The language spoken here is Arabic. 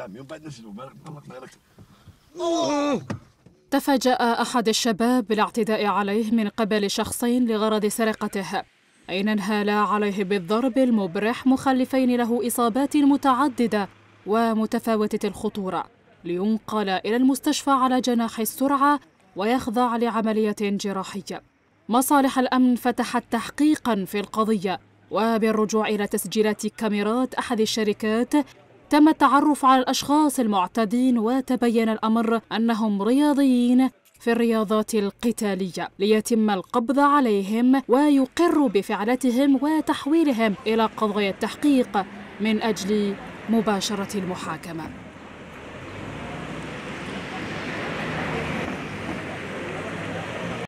بعد تفاجأ أحد الشباب بالاعتداء عليه من قبل شخصين لغرض سرقته أين انهالا عليه بالضرب المبرح مخلفين له إصابات متعددة ومتفاوتة الخطورة لينقل إلى المستشفى على جناح السرعة ويخضع لعملية جراحية مصالح الأمن فتحت تحقيقا في القضية وبالرجوع إلى تسجيلات كاميرات أحد الشركات تم التعرف على الأشخاص المعتدين وتبين الأمر أنهم رياضيين في الرياضات القتالية ليتم القبض عليهم ويقر بفعلتهم وتحويلهم إلى قضايا التحقيق من أجل مباشرة المحاكمة